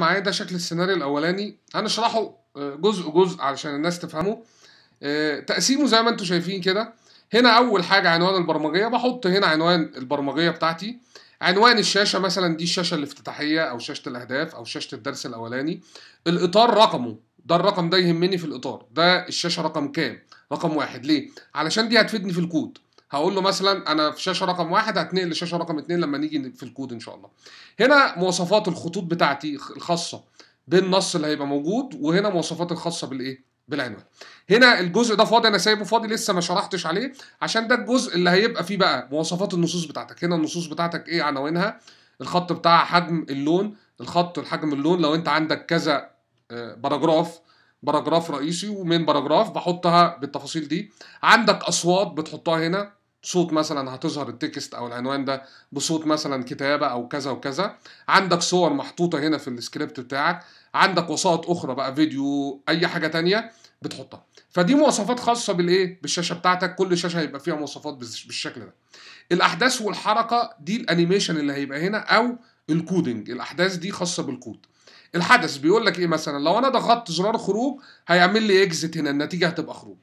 معايا ده شكل السيناريو الاولاني هنشرحه آه، جزء جزء علشان الناس تفهمه آه، تقسيمه زي ما انتم شايفين كده هنا اول حاجه عنوان البرمجيه بحط هنا عنوان البرمجيه بتاعتي عنوان الشاشه مثلا دي الشاشه الافتتاحيه او شاشه الاهداف او شاشه الدرس الاولاني الاطار رقمه ده الرقم ده يهمني في الاطار ده الشاشه رقم كام رقم واحد ليه علشان دي هتفيدني في الكود هقول له مثلا انا في شاشه رقم واحد هتنقل لشاشه رقم اثنين لما نيجي في الكود ان شاء الله هنا مواصفات الخطوط بتاعتي الخاصه بالنص اللي هيبقى موجود وهنا مواصفات الخاصه بالايه بالعنوان هنا الجزء ده فاضي انا سايبه فاضي لسه ما شرحتش عليه عشان ده الجزء اللي هيبقى فيه بقى مواصفات النصوص بتاعتك هنا النصوص بتاعتك ايه عناوينها الخط بتاعها حجم اللون الخط الحجم اللون لو انت عندك كذا آه، باراجراف باراجراف رئيسي ومين باراجراف بحطها بالتفاصيل دي عندك اصوات بتحطها هنا صوت مثلا هتظهر التكست او العنوان ده بصوت مثلا كتابه او كذا وكذا عندك صور محطوطه هنا في السكريبت بتاعك عندك وسائط اخرى بقى فيديو اي حاجه تانية بتحطها فدي مواصفات خاصه بالايه بالشاشه بتاعتك كل شاشه هيبقى فيها مواصفات بالشكل ده الاحداث والحركه دي الانيميشن اللي هيبقى هنا او الكودنج الاحداث دي خاصه بالكود الحدث بيقول لك ايه مثلا لو انا ضغطت زرار خروج هيعمل لي اكزيت هنا النتيجه هتبقى خروج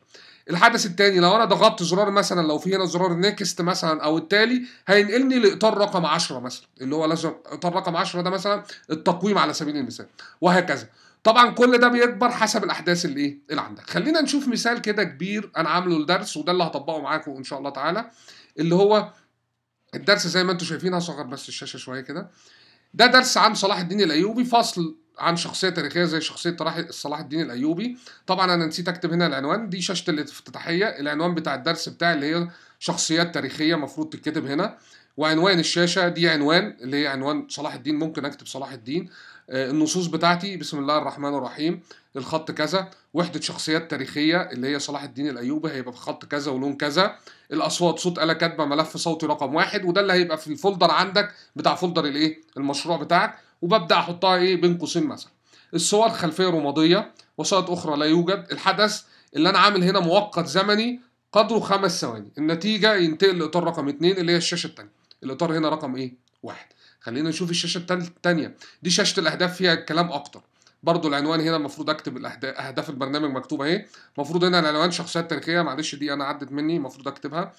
الحدث الثاني لو انا ضغطت زرار مثلا لو في هنا زرار نيكست مثلا او التالي هينقلني لاطار رقم 10 مثلا اللي هو لازم اطار رقم 10 ده مثلا التقويم على سبيل المثال وهكذا طبعا كل ده بيكبر حسب الاحداث اللي ايه اللي عندك خلينا نشوف مثال كده كبير انا عامله لدرس وده اللي هطبقه معاكم ان شاء الله تعالى اللي هو الدرس زي ما انتم شايفين هصغر بس الشاشه شويه كده ده درس عن صلاح الدين الايوبي فصل عن شخصيه تاريخيه زي شخصيه صلاح الدين الايوبي طبعا انا نسيت اكتب هنا العنوان دي شاشه الافتتاحيه العنوان بتاع الدرس بتاعي اللي هي شخصيات تاريخيه المفروض تتكتب هنا وعنوان الشاشه دي عنوان اللي هي عنوان صلاح الدين ممكن اكتب صلاح الدين آه، النصوص بتاعتي بسم الله الرحمن الرحيم الخط كذا وحده شخصيات تاريخيه اللي هي صلاح الدين الايوبي هيبقى في خط كذا ولون كذا الاصوات صوت اله كاتبه ملف صوتي رقم واحد وده اللي هيبقى في الفولدر عندك بتاع فولدر الايه المشروع بتاعك وببدا احطها ايه بين قوسين مثلا الصور خلفيه رماديه وسائط اخرى لا يوجد الحدث اللي انا عامل هنا مؤقت زمني قدره خمس ثواني النتيجه ينتقل لاطار رقم اثنين اللي هي الشاشه الثانيه الاطار هنا رقم ايه واحد خلينا نشوف الشاشه الثانيه دي شاشه الاهداف فيها الكلام اكتر برضو العنوان هنا المفروض اكتب اهداف البرنامج مكتوبه اهي المفروض هنا العنوان شخصيات تاريخيه معلش دي انا عدت مني المفروض اكتبها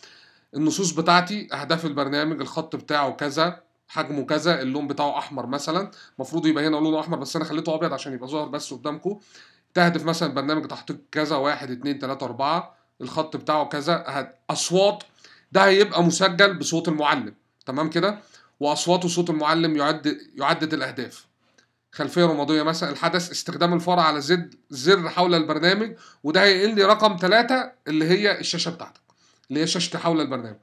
النصوص بتاعتي اهداف البرنامج الخط بتاعه كذا حجمه كذا اللون بتاعه احمر مثلا المفروض يبقى هنا لونه احمر بس انا خليته ابيض عشان يبقى ظاهر بس قدامكم تهدف مثلا برنامج تحقيق كذا واحد اتنين تلاته اربعه الخط بتاعه كذا اصوات ده هيبقى مسجل بصوت المعلم تمام كده واصوات وصوت المعلم يعد يعدد الاهداف خلفيه رماديه مثلا الحدث استخدام الفار على زد زر حول البرنامج وده هينقل لي رقم ثلاثة اللي هي الشاشه بتاعتك اللي هي شاشه حول البرنامج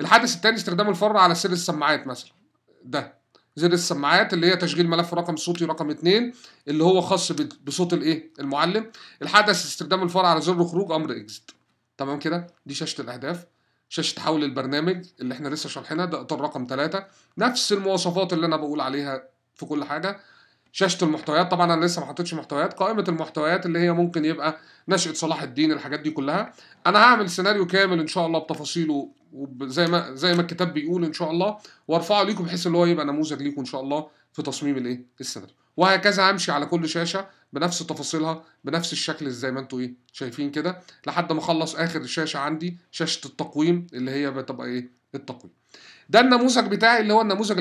الحدث الثاني استخدام الفار على سر السماعات مثلا ده زر السماعات اللي هي تشغيل ملف رقم صوتي رقم 2 اللي هو خاص بصوت الايه المعلم الحدث استخدام الفار على زر خروج امر اكزت تمام كده دي شاشه الاهداف شاشه تحول البرنامج اللي احنا لسه شارحينها ده اطار رقم 3 نفس المواصفات اللي انا بقول عليها في كل حاجه شاشه المحتويات طبعا انا لسه ما حطيتش محتويات قائمه المحتويات اللي هي ممكن يبقى نشاه صلاح الدين الحاجات دي كلها انا هعمل سيناريو كامل ان شاء الله بتفاصيله وزي ما زي ما الكتاب بيقول ان شاء الله وارفعه ليكم بحيث ان هو يبقى نموذج ليكم ان شاء الله في تصميم الايه السيناريو وهكذا همشي على كل شاشه بنفس تفاصيلها بنفس الشكل زي ما انتم ايه شايفين كده لحد ما اخلص اخر شاشه عندي شاشه التقويم اللي هي بتبقى ايه التقويم ده النموذج بتاعي اللي هو النموذج